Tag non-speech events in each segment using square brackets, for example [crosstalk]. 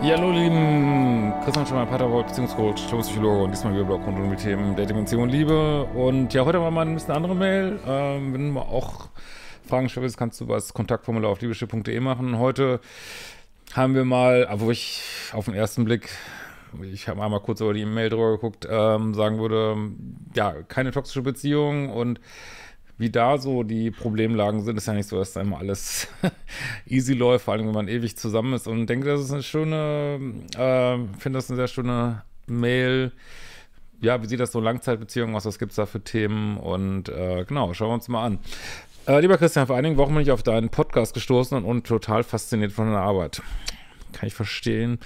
Ja, hallo, lieben Christian Schumann, Paterwald, Beziehungscoach, Psychologe und diesmal Blog rund um die Themen Beziehung und Liebe. Und ja, heute war mal ein bisschen andere Mail. Ähm, wenn du auch Fragen stellst, kannst du das Kontaktformular auf liebeschiff.de machen. Heute haben wir mal, wo ich auf den ersten Blick, ich habe einmal kurz über die Mail drüber geguckt, ähm, sagen würde, ja, keine toxische Beziehung und wie da so die Problemlagen sind. Ist ja nicht so, dass da immer alles [laughs] easy läuft, vor allem wenn man ewig zusammen ist. Und denke, das ist eine schöne, äh, finde das eine sehr schöne Mail. Ja, wie sieht das so Langzeitbeziehungen aus? Was gibt es da für Themen? Und äh, genau, schauen wir uns mal an. Äh, lieber Christian, vor einigen Wochen bin ich auf deinen Podcast gestoßen und, und total fasziniert von deiner Arbeit. Kann ich verstehen.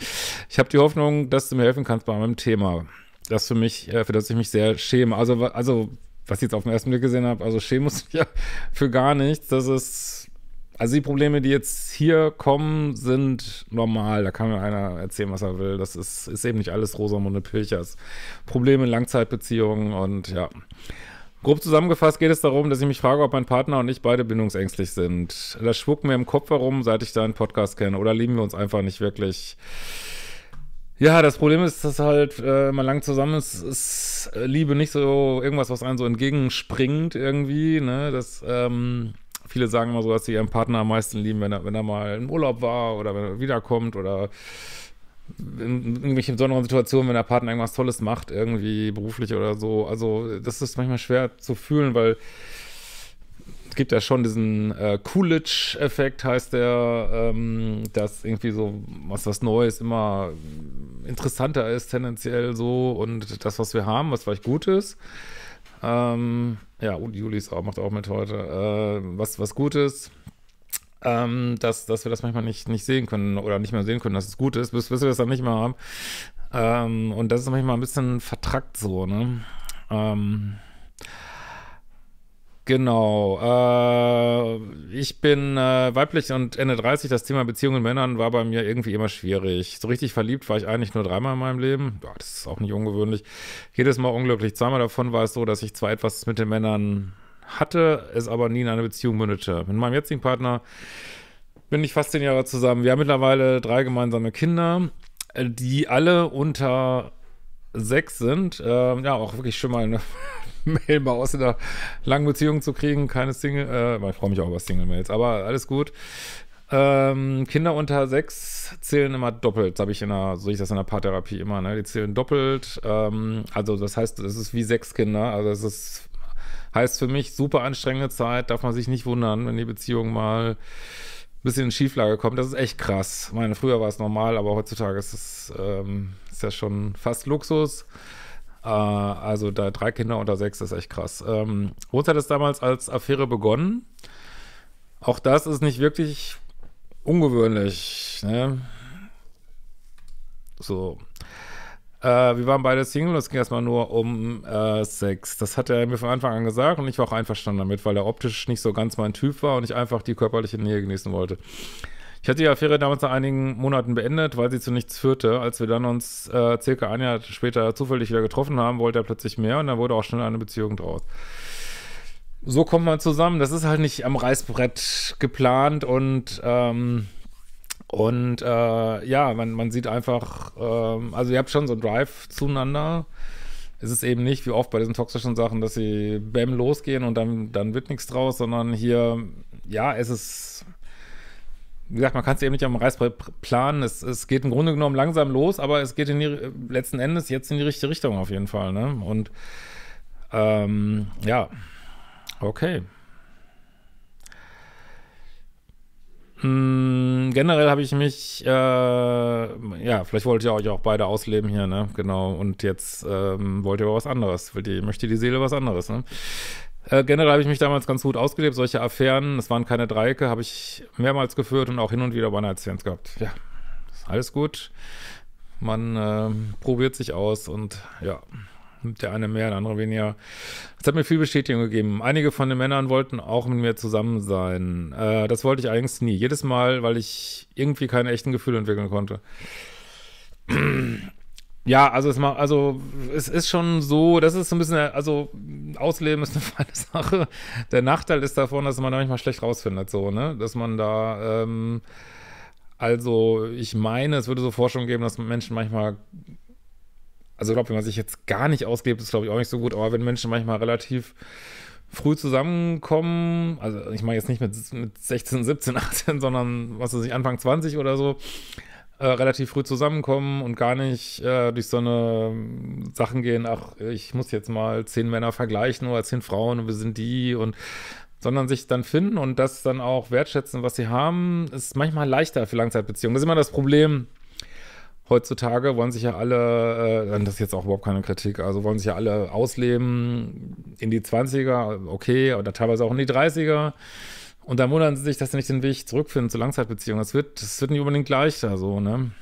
Ich habe die Hoffnung, dass du mir helfen kannst bei meinem Thema das für mich, äh, für das ich mich sehr schäme. Also, also was ich jetzt auf den ersten Blick gesehen habe, also schämen muss ich [laughs] ja für gar nichts. Das ist, also die Probleme, die jetzt hier kommen, sind normal. Da kann mir einer erzählen, was er will. Das ist, ist eben nicht alles Rosamunde Pilchers. Probleme in Langzeitbeziehungen und ja. Grob zusammengefasst geht es darum, dass ich mich frage, ob mein Partner und ich beide bindungsängstlich sind. Das schwuckt mir im Kopf herum, seit ich deinen Podcast kenne. Oder lieben wir uns einfach nicht wirklich? Ja, das Problem ist, dass halt äh, man lang zusammen ist, ist äh, Liebe nicht so irgendwas, was einem so entgegenspringt irgendwie, ne? Das, ähm, viele sagen immer so, dass sie ihren Partner am meisten lieben, wenn er, wenn er mal im Urlaub war oder wenn er wiederkommt oder in irgendwelchen besonderen Situationen, wenn der Partner irgendwas Tolles macht, irgendwie beruflich oder so. Also, das ist manchmal schwer zu fühlen, weil es gibt ja schon diesen äh, Coolidge-Effekt, heißt der, ähm, dass irgendwie so was, was Neues immer interessanter ist, tendenziell so. Und das, was wir haben, was vielleicht gut ist. Ähm, ja, und Juli auch, macht auch mit heute. Äh, was, was gut ist. Ähm, dass, dass wir das manchmal nicht, nicht sehen können oder nicht mehr sehen können, dass es gut ist, bis, bis wir das dann nicht mehr haben. Ähm, und das ist manchmal ein bisschen vertrackt so, ne? Ähm, Genau. Äh, ich bin äh, weiblich und Ende 30. Das Thema Beziehungen mit Männern war bei mir irgendwie immer schwierig. So richtig verliebt war ich eigentlich nur dreimal in meinem Leben. Ja, das ist auch nicht ungewöhnlich. Jedes Mal unglücklich. Zweimal davon war es so, dass ich zwar etwas mit den Männern hatte, es aber nie in eine Beziehung mündete. Mit meinem jetzigen Partner bin ich fast zehn Jahre zusammen. Wir haben mittlerweile drei gemeinsame Kinder, äh, die alle unter sechs sind. Ähm, ja, auch wirklich schon mal eine Mail mal aus einer langen Beziehung zu kriegen. Keine Single, äh, ich freue mich auch über Single-Mails, aber alles gut. Ähm, Kinder unter sechs zählen immer doppelt, habe ich in der, so ich das in der Paartherapie immer, ne? Die zählen doppelt. Ähm, also das heißt, es ist wie sechs Kinder. Also das ist, heißt für mich super anstrengende Zeit, darf man sich nicht wundern, wenn die Beziehung mal ein bisschen in Schieflage kommt. Das ist echt krass. Ich meine, früher war es normal, aber heutzutage ist es ähm, ist ja schon fast Luxus. Äh, also da drei Kinder unter sechs ist echt krass. Ähm, Rose hat es damals als Affäre begonnen. Auch das ist nicht wirklich ungewöhnlich. Ne? So. Äh, wir waren beide Single, und es ging erstmal nur um äh, Sex. Das hat er mir von Anfang an gesagt und ich war auch einverstanden damit, weil er optisch nicht so ganz mein Typ war und ich einfach die körperliche Nähe genießen wollte. Ich hatte die Affäre damals nach einigen Monaten beendet, weil sie zu nichts führte. Als wir dann uns äh, circa ein Jahr später zufällig wieder getroffen haben, wollte er plötzlich mehr und dann wurde auch schnell eine Beziehung draus. So kommt man zusammen. Das ist halt nicht am Reißbrett geplant und ähm, und äh, ja, man, man sieht einfach, ähm, also ihr habt schon so einen Drive zueinander. Es ist eben nicht wie oft bei diesen toxischen Sachen, dass sie bäm losgehen und dann, dann wird nichts draus, sondern hier, ja, es ist wie gesagt, man kann es eben nicht am Reißbrett planen. Es, es geht im Grunde genommen langsam los, aber es geht in die, letzten Endes jetzt in die richtige Richtung auf jeden Fall. Ne? Und ähm, ja, okay. Hm, generell habe ich mich, äh, ja, vielleicht wollt ihr euch auch beide ausleben hier, ne? Genau. Und jetzt ähm, wollt ihr aber was anderes. Wollt möchte die Seele was anderes, ne? Äh, generell habe ich mich damals ganz gut ausgelebt. Solche Affären, es waren keine Dreiecke, habe ich mehrmals geführt und auch hin und wieder bei einer stands gehabt. Ja, ist alles gut. Man äh, probiert sich aus und ja, nimmt der eine mehr, der andere weniger. Es hat mir viel Bestätigung gegeben. Einige von den Männern wollten auch mit mir zusammen sein. Äh, das wollte ich eigentlich nie. Jedes Mal, weil ich irgendwie keine echten Gefühle entwickeln konnte ja, also es, also es ist schon so, das ist so ein bisschen, also Ausleben ist eine [laughs] feine Sache. Der Nachteil ist davon, dass man da manchmal schlecht rausfindet, so, ne? Dass man da, ähm, also ich meine, es würde so Forschung geben, dass Menschen manchmal, also ich glaube, wenn man sich jetzt gar nicht auslebt, ist glaube ich auch nicht so gut, aber wenn Menschen manchmal relativ früh zusammenkommen, also ich meine jetzt nicht mit, mit 16, 17, 18, sondern was weiß ich, Anfang 20 oder so, äh, relativ früh zusammenkommen und gar nicht äh, durch so eine ähm, Sachen gehen, ach, ich muss jetzt mal zehn Männer vergleichen oder zehn Frauen und wir sind die und sondern sich dann finden und das dann auch wertschätzen, was sie haben, ist manchmal leichter für Langzeitbeziehungen. Das ist immer das Problem. Heutzutage wollen sich ja alle, äh, das ist jetzt auch überhaupt keine Kritik, also wollen sich ja alle ausleben in die 20er, okay, oder teilweise auch in die 30er und dann wundern sie sich, dass sie nicht den Weg zurückfinden zur Langzeitbeziehung. Das wird, das wird nicht unbedingt leichter, so, ne?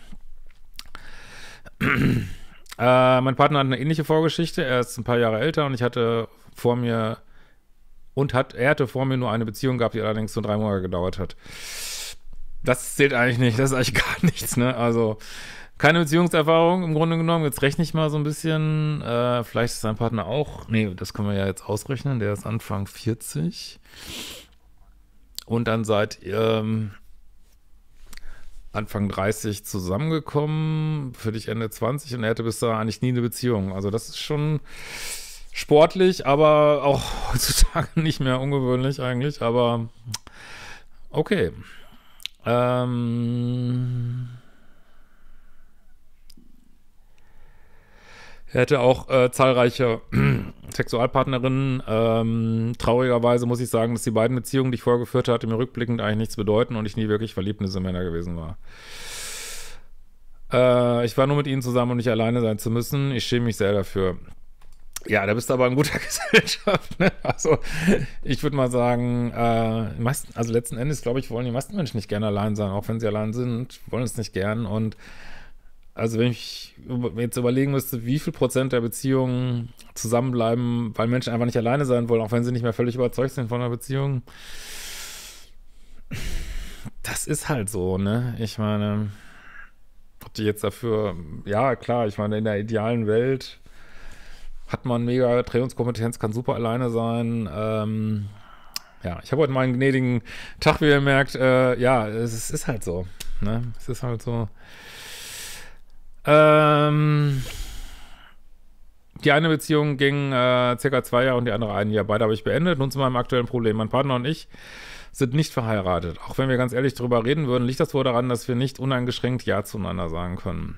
[clears throat] äh, mein Partner hat eine ähnliche Vorgeschichte. Er ist ein paar Jahre älter und ich hatte vor mir und hat, er hatte vor mir nur eine Beziehung gehabt, die allerdings nur drei Monate gedauert hat. Das zählt eigentlich nicht, das ist eigentlich [laughs] gar nichts, ne? Also, keine Beziehungserfahrung im Grunde genommen. Jetzt rechne ich mal so ein bisschen. Äh, vielleicht ist sein Partner auch. Nee, das können wir ja jetzt ausrechnen. Der ist Anfang 40. Und dann seid ihr ähm, Anfang 30 zusammengekommen, für dich Ende 20 und er hatte bis da eigentlich nie eine Beziehung. Also das ist schon sportlich, aber auch [laughs] heutzutage nicht mehr ungewöhnlich eigentlich, aber okay. Ähm, er hätte auch äh, zahlreiche Sexualpartnerin. Ähm, traurigerweise muss ich sagen, dass die beiden Beziehungen, die ich vorgeführt hatte, mir rückblickend eigentlich nichts bedeuten und ich nie wirklich verliebt in diese Männer gewesen war. Äh, ich war nur mit ihnen zusammen, um nicht alleine sein zu müssen. Ich schäme mich sehr dafür. Ja, da bist du aber in guter [laughs] Gesellschaft. Ne? Also, ich würde mal sagen, äh, meisten, also letzten Endes, glaube ich, wollen die meisten Menschen nicht gerne allein sein, auch wenn sie allein sind, wollen es nicht gern. Und also wenn ich jetzt überlegen müsste, wie viel Prozent der Beziehungen zusammenbleiben, weil Menschen einfach nicht alleine sein wollen, auch wenn sie nicht mehr völlig überzeugt sind von einer Beziehung. Das ist halt so, ne? Ich meine, ob die jetzt dafür, ja klar, ich meine, in der idealen Welt hat man mega Trainingskompetenz, kann super alleine sein, ähm, ja, ich habe heute mal einen gnädigen Tag, wie ihr merkt. Äh, ja, es, es, ist halt so. Ne? Es ist halt so. Ähm, die eine Beziehung ging äh, circa zwei Jahre und die andere ein Jahr. Beide habe ich beendet. Nun zu meinem aktuellen Problem. Mein Partner und ich sind nicht verheiratet. Auch wenn wir ganz ehrlich darüber reden würden, liegt das wohl daran, dass wir nicht uneingeschränkt Ja zueinander sagen können.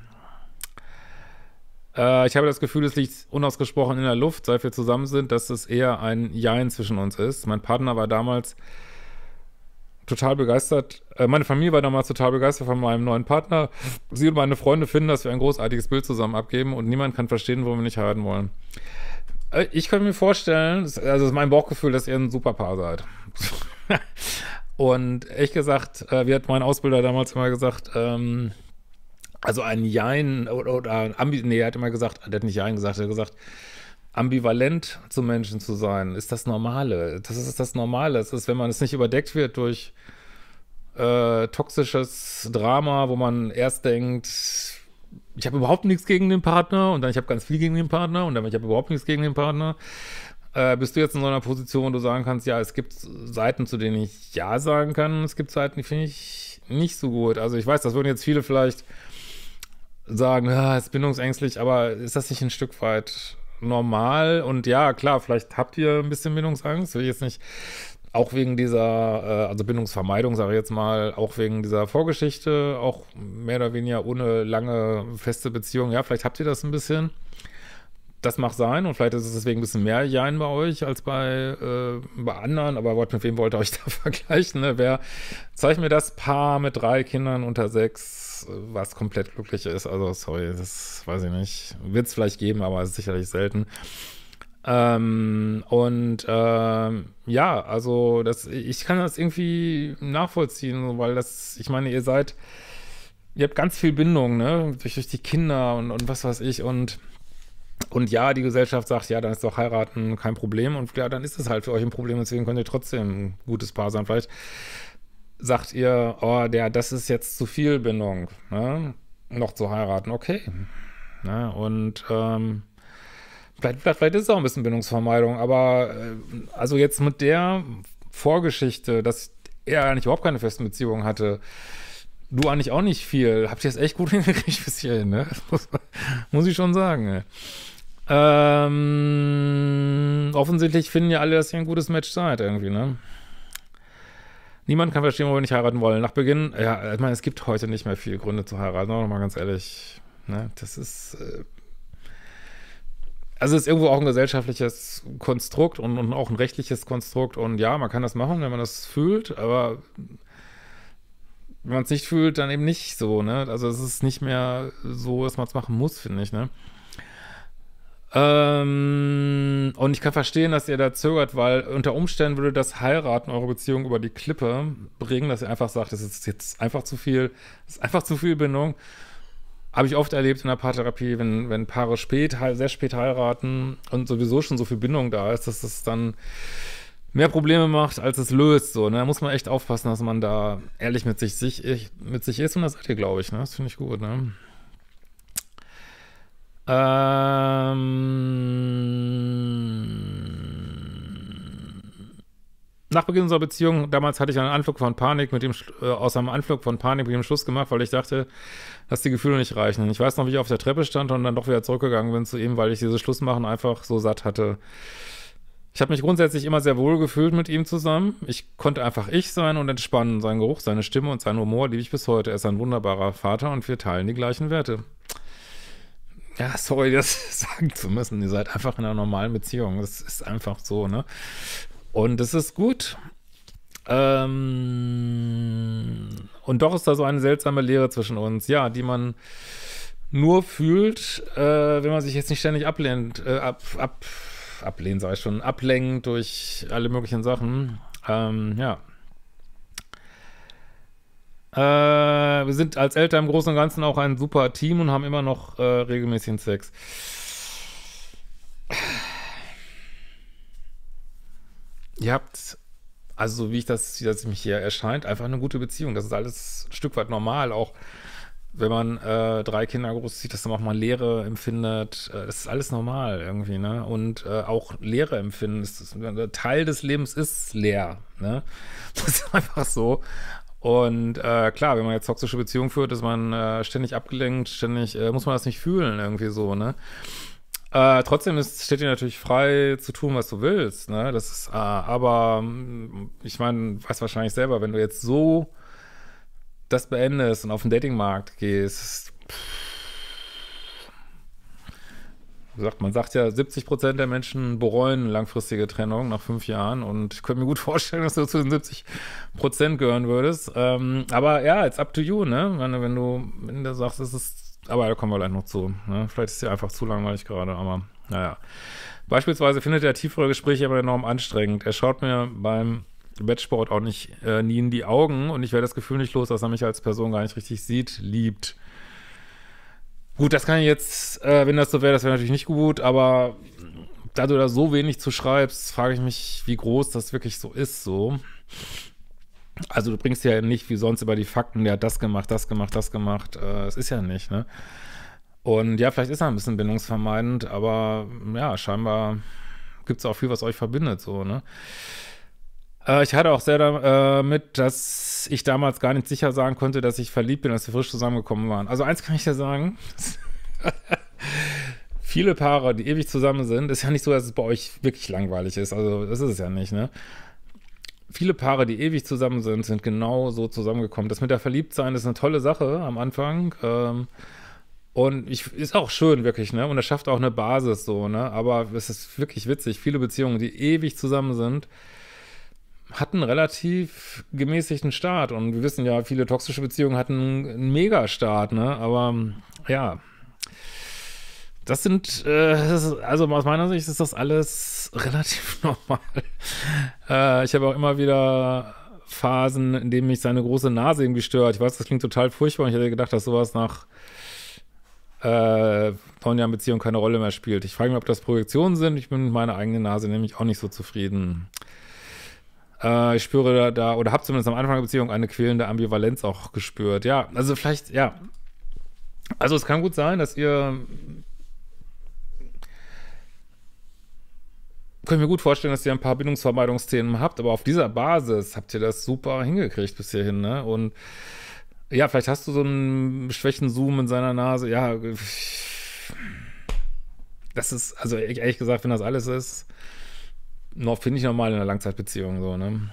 Äh, ich habe das Gefühl, es liegt unausgesprochen in der Luft, seit wir zusammen sind, dass es eher ein Ja zwischen uns ist. Mein Partner war damals total begeistert. Äh, meine Familie war damals total begeistert von meinem neuen Partner. Sie und meine Freunde finden, dass wir ein großartiges Bild zusammen abgeben und niemand kann verstehen, warum wir nicht heiraten wollen. Äh, ich könnte mir vorstellen, also es ist mein Bauchgefühl, dass ihr ein super Paar seid. [laughs] und ehrlich gesagt, äh, wie hat mein Ausbilder damals immer gesagt, ähm, also ein Jein oder, oder ein Ambi, nee, er hat immer gesagt, er hat nicht Jein gesagt, er hat gesagt, ambivalent zu Menschen zu sein, ist das Normale. Das ist das Normale. Es ist, wenn man es nicht überdeckt wird durch äh, toxisches Drama, wo man erst denkt, ich habe überhaupt nichts gegen den Partner und dann ich habe ganz viel gegen den Partner und dann ich habe überhaupt nichts gegen den Partner. Äh, bist du jetzt in so einer Position, wo du sagen kannst, ja, es gibt Seiten, zu denen ich ja sagen kann, es gibt Seiten, die finde ich nicht so gut. Also ich weiß, das würden jetzt viele vielleicht sagen, ah, ist bindungsängstlich, aber ist das nicht ein Stück weit normal und ja, klar, vielleicht habt ihr ein bisschen Bindungsangst, will ich jetzt nicht auch wegen dieser, äh, also Bindungsvermeidung, sage ich jetzt mal, auch wegen dieser Vorgeschichte, auch mehr oder weniger ohne lange feste Beziehung. Ja, vielleicht habt ihr das ein bisschen. Das mag sein und vielleicht ist es deswegen ein bisschen mehr Jein bei euch als bei, äh, bei anderen, aber mit wem wollt ihr euch [laughs] da vergleichen? Ne? Wer, zeigt mir das Paar mit drei Kindern unter sechs, was, komplett glücklich ist. Also, sorry, das weiß ich nicht. Wird es vielleicht geben, aber sicherlich selten. Ähm, und ähm, ja, also das, ich kann das irgendwie nachvollziehen, weil das, ich meine, ihr seid, ihr habt ganz viel Bindung, ne? Durch, durch die Kinder und, und was weiß ich und und ja, die Gesellschaft sagt, ja, dann ist doch heiraten kein Problem. Und ja, dann ist es halt für euch ein Problem. Deswegen könnt ihr trotzdem ein gutes Paar sein. Vielleicht sagt ihr, oh, der, das ist jetzt zu viel Bindung, ne? noch zu heiraten, okay. Ne? Und ähm, vielleicht, vielleicht ist es auch ein bisschen Bindungsvermeidung, aber äh, also jetzt mit der Vorgeschichte, dass er eigentlich überhaupt keine festen Beziehungen hatte, du eigentlich auch nicht viel. Habt ihr es echt gut [laughs] hingekriegt bis hierhin, ne? Muss, muss, ich schon sagen, ne? Ähm, offensichtlich finden ja alle, dass ihr ein gutes Match seid irgendwie, ne? Niemand kann verstehen, warum wir nicht heiraten wollen. Nach Beginn, ja, ich meine, es gibt heute nicht mehr viele Gründe zu heiraten, aber mal ganz ehrlich, ne, das ist. Äh, also es ist irgendwo auch ein gesellschaftliches Konstrukt und, und, auch ein rechtliches Konstrukt. Und ja, man kann das machen, wenn man das fühlt, aber wenn man es nicht fühlt, dann eben nicht so, ne? Also es ist nicht mehr so, dass man es machen muss, finde ich, ne? Ähm, und ich kann verstehen, dass ihr da zögert, weil unter Umständen würde das Heiraten eure Beziehung über die Klippe bringen, dass ihr einfach sagt, das ist jetzt einfach zu viel, das ist einfach zu viel Bindung. Habe ich oft erlebt in der Paartherapie, wenn, wenn Paare spät, sehr spät heiraten und sowieso schon so viel Bindung da ist, dass es dann mehr Probleme macht, als es löst. So, ne? Da muss man echt aufpassen, dass man da ehrlich mit sich, sich, mit sich ist und das seid ihr, glaube ich. Ne? Das finde ich gut, ne? Ähm, nach Beginn unserer Beziehung, damals hatte ich einen Anflug von Panik mit dem, äh, aus einem Anflug von Panik mit dem Schluss gemacht, weil ich dachte, dass die Gefühle nicht reichen. Ich weiß noch, wie ich auf der Treppe stand und dann doch wieder zurückgegangen bin zu ihm, weil ich dieses Schlussmachen einfach so satt hatte. Ich habe mich grundsätzlich immer sehr wohl gefühlt mit ihm zusammen. Ich konnte einfach ich sein und entspannen. Sein Geruch, seine Stimme und sein Humor liebe ich bis heute. Er ist ein wunderbarer Vater und wir teilen die gleichen Werte. Ja, sorry, das [laughs] sagen zu müssen. Ihr seid einfach in einer normalen Beziehung. Das ist einfach so, ne? Und es ist gut. Ähm, und doch ist da so eine seltsame Lehre zwischen uns, ja, die man nur fühlt, äh, wenn man sich jetzt nicht ständig ablehnt, äh, ab, ab, ablehnt, sag ich schon, ablenkt durch alle möglichen Sachen. Ähm, ja. Äh, wir sind als Eltern im Großen und Ganzen auch ein super Team und haben immer noch äh, regelmäßigen Sex. Ihr habt, also so wie ich das, wie das mich hier erscheint, einfach eine gute Beziehung. Das ist alles ein Stück weit normal, auch wenn man äh, drei Kinder großzieht, dass man auch mal Leere empfindet. Äh, das ist alles normal irgendwie, ne? Und äh, auch Leere empfinden. Ist, Teil des Lebens ist leer, ne? [laughs] Das ist einfach so. Und äh, klar, wenn man jetzt toxische Beziehungen führt, ist man äh, ständig abgelenkt, ständig äh, muss man das nicht fühlen, irgendwie so, ne? Äh, trotzdem ist, steht dir natürlich frei zu tun, was du willst. Ne? Das ist, äh, aber mm, ich meine, weißt wahrscheinlich selber, wenn du jetzt so das beendest und auf den Datingmarkt gehst, pff, sagt, man sagt ja, 70 Prozent der Menschen bereuen langfristige Trennung nach fünf Jahren und ich könnte mir gut [laughs] vorstellen, dass du zu den 70 Prozent gehören würdest. Ähm, aber ja, it's up to you, ne? Wenn, wenn du, wenn du sagst, es ist, aber da kommen wir gleich noch zu. Ne? Vielleicht ist dir einfach zu langweilig gerade, aber naja. Beispielsweise findet er tiefere Gespräche aber enorm anstrengend. Er schaut mir beim Bettsport auch nicht äh, nie in die Augen und ich werde das Gefühl nicht los, dass er mich als Person gar nicht richtig sieht, liebt. Gut, das kann ich jetzt, äh, wenn das so wäre, das wäre natürlich nicht gut, aber da du da so wenig zu schreibst, frage ich mich, wie groß das wirklich so ist, so. Also du bringst ja nicht wie sonst über die Fakten, der hat das gemacht, das gemacht, das gemacht. Äh, es äh, ist ja nicht, ne? Und ja, vielleicht ist er ein bisschen bindungsvermeidend, aber ja, scheinbar gibt es auch viel, was euch verbindet, so, ne? Äh, ich hatte auch sehr damit, äh, dass ich damals gar nicht sicher sagen konnte, dass ich verliebt bin, dass wir frisch zusammengekommen waren. Also eins kann ich dir sagen. [laughs] viele Paare, die ewig zusammen sind, ist ja nicht so, dass es bei euch wirklich langweilig ist. Also das ist es ja nicht, ne? Viele Paare, die ewig zusammen sind, sind genau so zusammengekommen. Das mit der Verliebtsein ist eine tolle Sache am Anfang. Ähm, und ich, ist auch schön, wirklich, ne? Und das schafft auch eine Basis so, ne? Aber es ist wirklich witzig. Viele Beziehungen, die ewig zusammen sind, hatten relativ gemäßigten Start. Und wir wissen ja, viele toxische Beziehungen hatten einen Mega-Start, ne? Aber ja. Das sind, äh, das, also aus meiner Sicht ist das alles [laughs] relativ normal. äh, ich habe auch immer wieder Phasen, in denen mich seine große Nase irgendwie stört. Ich weiß, das klingt total furchtbar. Und Ich hätte gedacht, dass sowas nach äh, neun Jahren Beziehung keine Rolle mehr spielt. Ich frage mich, ob das Projektionen sind. Ich bin mit meiner eigenen Nase nämlich auch nicht so zufrieden. Äh, ich spüre da, da oder habe zumindest am Anfang der Beziehung eine quälende Ambivalenz auch gespürt. Ja, also vielleicht, ja. Also es kann gut sein, dass ihr können wir gut vorstellen, dass ihr ein paar Bindungsvermeidungsthemen habt, aber auf dieser Basis habt ihr das super hingekriegt bis hierhin, ne? Und ja, vielleicht hast du so einen schwächen Zoom in seiner Nase. Ja, das ist, also ehrlich gesagt, wenn das alles ist, noch finde ich normal in einer Langzeitbeziehung so, ne?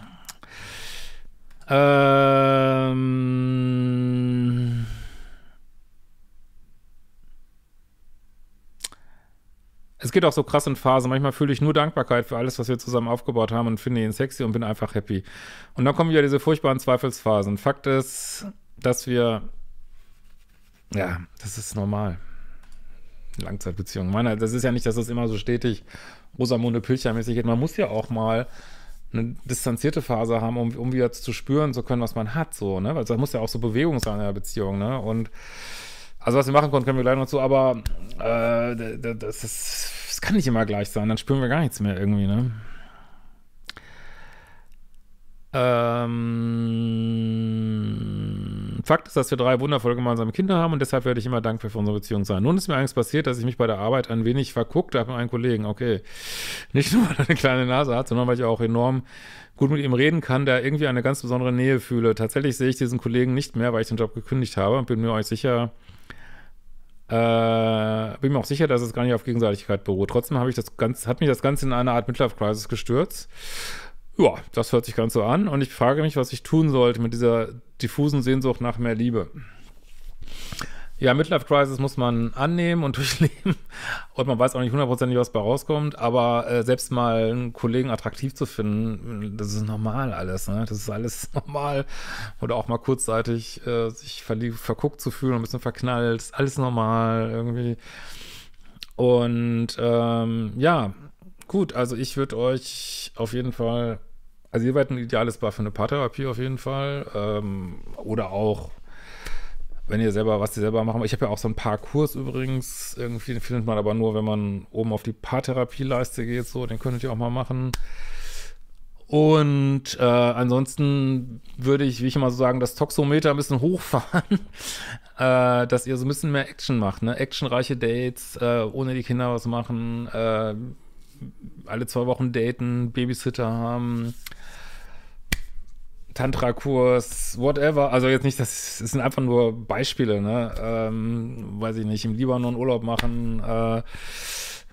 Ähm. Es geht auch so krass in Phasen. Manchmal fühle ich nur Dankbarkeit für alles, was wir zusammen aufgebaut haben und finde ihn sexy und bin einfach happy. Und dann kommen wieder diese furchtbaren Zweifelsphasen. Fakt ist, dass wir. Ja, das ist normal. Langzeitbeziehung. Meine, das ist ja nicht, dass das immer so stetig Rosamunde Pilcher-mäßig geht. Man muss ja auch mal eine distanzierte Phase haben, um, um wieder zu spüren zu können, was man hat, so, ne? Weil da muss ja auch so Bewegung sein in der Beziehung, ne? Und also was wir machen konnten, können wir gleich noch zu, aber äh, das, ist, das kann nicht immer gleich sein, dann spüren wir gar nichts mehr irgendwie, ne? Ähm Fakt ist, dass wir drei wundervoll gemeinsame Kinder haben und deshalb werde ich immer dankbar für unsere Beziehung sein. Nun ist mir eigentlich passiert, dass ich mich bei der Arbeit ein wenig verguckt habe mit einem Kollegen. Okay, nicht nur, weil er eine kleine Nase hat, sondern weil ich auch enorm gut mit ihm reden kann, da irgendwie eine ganz besondere Nähe fühle. Tatsächlich sehe ich diesen Kollegen nicht mehr, weil ich den Job gekündigt habe und bin mir euch sicher, äh, bin mir auch sicher, dass es gar nicht auf Gegenseitigkeit beruht. Trotzdem habe ich das ganz, hat mich das Ganze in eine Art Midlife-Crisis gestürzt. Ja, das hört sich ganz so an und ich frage mich, was ich tun sollte mit dieser diffusen Sehnsucht nach mehr Liebe. Ja, Midlife Crisis muss man annehmen und [laughs] durchleben. Und man weiß auch nicht hundertprozentig, was bei rauskommt. Aber äh, selbst mal einen Kollegen attraktiv zu finden, das ist normal alles. Ne? Das ist alles [laughs] normal. Oder auch mal kurzzeitig äh, sich verguckt zu fühlen, ein bisschen verknallt. Ist alles normal irgendwie. Und ähm, ja, gut. Also ich würde euch auf jeden Fall also ihr werdet ein ideales Bar für eine Paartherapie auf jeden Fall. Ähm, oder auch, wenn ihr selber, was ihr selber machen Ich habe ja auch so einen Paarkurs übrigens. Irgendwie den findet man aber nur, wenn man oben auf die Paartherapieleiste geht. So, den könntet ihr auch mal machen. Und äh, ansonsten würde ich, wie ich immer so sagen, das Toxometer ein bisschen hochfahren, [laughs] äh, dass ihr so ein bisschen mehr Action macht. Ne? Actionreiche Dates, äh, ohne die Kinder was machen, äh, alle zwei Wochen daten, Babysitter haben. Tantra-Kurs, whatever. Also jetzt nicht, das, das sind einfach nur Beispiele, ne? Ähm, weiß ich nicht, im Libanon Urlaub machen, äh,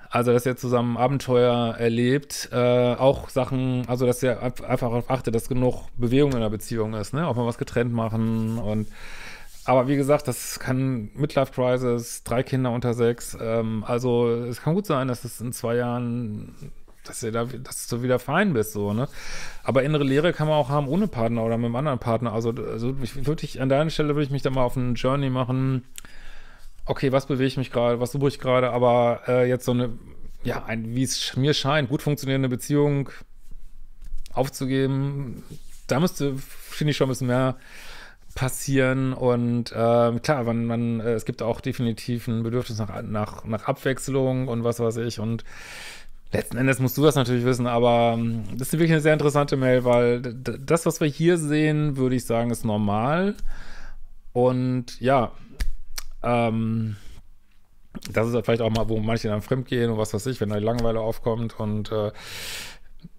also dass ihr zusammen Abenteuer erlebt, äh, auch Sachen, also dass ihr einfach darauf achtet, dass genug Bewegung in der Beziehung ist, ne? Auch mal was getrennt machen und aber wie gesagt, das kann Midlife Crisis, drei Kinder unter sechs, ähm, also es kann gut sein, dass es in zwei Jahren dass, da, dass du wieder fein bist, so, ne? Aber innere Lehre kann man auch haben ohne Partner oder mit einem anderen Partner. Also, also ich, würde ich, an deiner Stelle würde ich mich da mal auf einen Journey machen. Okay, was bewege ich mich gerade, was suche ich gerade, aber äh, jetzt so eine, ja, ein, wie es mir scheint, gut funktionierende Beziehung aufzugeben, da müsste, finde ich, schon ein bisschen mehr passieren und äh, klar, man, man, äh, es gibt auch definitiv ein Bedürfnis nach, nach, nach Abwechslung und was weiß ich und Letzten Endes musst du das natürlich wissen, aber ähm, das ist wirklich eine sehr interessante Mail, weil das, was wir hier sehen, würde ich sagen, ist normal. Und ja, ähm, das ist vielleicht auch mal, wo manche dann fremd gehen und was weiß ich, wenn da Langeweile aufkommt und äh,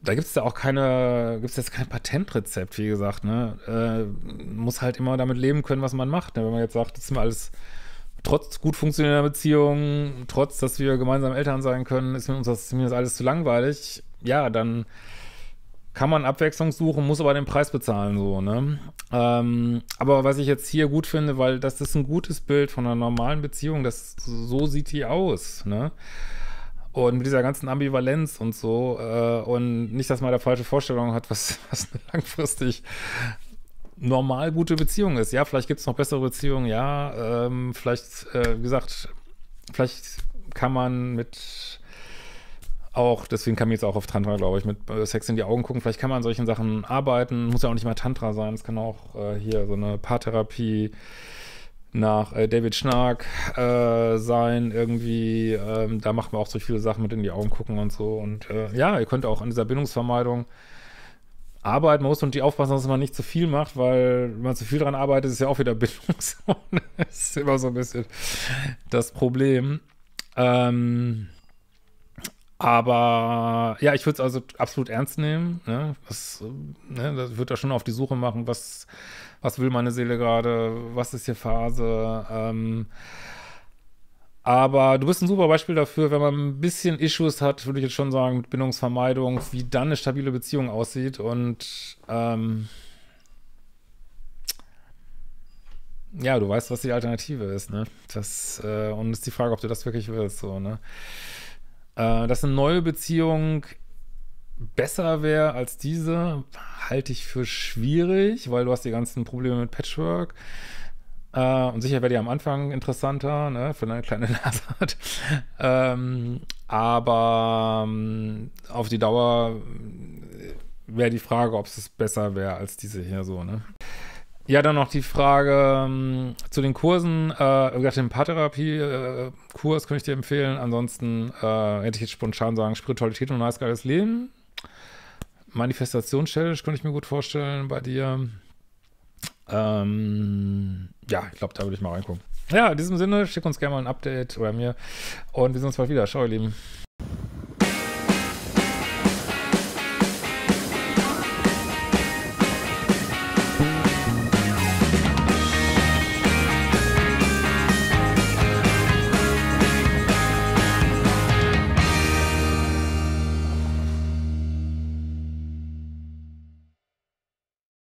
da gibt es ja auch keine, gibt es jetzt kein Patentrezept, wie gesagt, ne? Äh, muss halt immer damit leben können, was man macht. Ne? Wenn man jetzt sagt, das ist mir alles trotz gut funktionierender Beziehungen, trotz, dass wir gemeinsam Eltern sein können, ist mir, uns das, zumindest alles zu langweilig. Ja, dann kann man Abwechslung suchen, muss aber den Preis bezahlen, so, ne? Ähm, aber was ich jetzt hier gut finde, weil das ist ein gutes Bild von einer normalen Beziehung, das, so sieht die aus, ne? Und mit dieser ganzen Ambivalenz und so, äh, und nicht, dass man da falsche Vorstellungen hat, was, [laughs] was langfristig normal gute Beziehung ist. Ja, vielleicht gibt es noch bessere Beziehungen, ja. Ähm, vielleicht, äh, wie gesagt, vielleicht kann man mit auch, deswegen kann man jetzt auch auf Tantra, glaube ich, mit äh, Sex in die Augen gucken. Vielleicht kann man an solchen Sachen arbeiten. Muss ja auch nicht mal Tantra sein. Es kann auch äh, hier so eine Paartherapie nach äh, David Schnark äh, sein, irgendwie. Ähm, da macht man auch so viele Sachen mit in die Augen gucken und so. Und äh, ja, ihr könnt auch an dieser Bindungsvermeidung arbeiten. Man muss natürlich aufpassen, dass man nicht zu viel macht, weil wenn man zu viel daran arbeitet, ist ja auch wieder [laughs] Bildungszone. das ist immer so ein bisschen das Problem. Ähm, aber ja, ich würde es also absolut ernst nehmen. Ne? Das, ne, das wird er schon auf die Suche machen, was, was will meine Seele gerade, was ist hier Phase. Ähm, aber du bist ein super Beispiel dafür, wenn man ein bisschen Issues hat, würde ich jetzt schon sagen, mit Bindungsvermeidung, wie dann eine stabile Beziehung aussieht. Und ähm, ja, du weißt, was die Alternative ist, ne? Das, äh, und ist die Frage, ob du das wirklich willst, so, ne? Äh, dass eine neue Beziehung besser wäre als diese, halte ich für schwierig, weil du hast die ganzen Probleme mit Patchwork. Äh, und sicher wäre die am Anfang interessanter, ne, für eine kleine [laughs] Nase hat. ähm, aber ähm, auf die Dauer äh, wäre die Frage, ob es besser wäre als diese hier so, ne? Ja, dann noch die Frage ähm, zu den Kursen. Äh, den Paartherapie-Kurs äh, könnte ich dir empfehlen. Ansonsten äh, hätte ich jetzt spontan sagen, Spiritualität und ein nice, geiles Leben. Manifestation-Challenge könnte ich mir gut vorstellen bei dir. Ähm, ja, ich glaube, da würde ich mal reingucken. Ja, in diesem Sinne, schick uns gerne mal ein Update oder mir. Und wir sehen uns bald wieder. Ciao, ihr Lieben.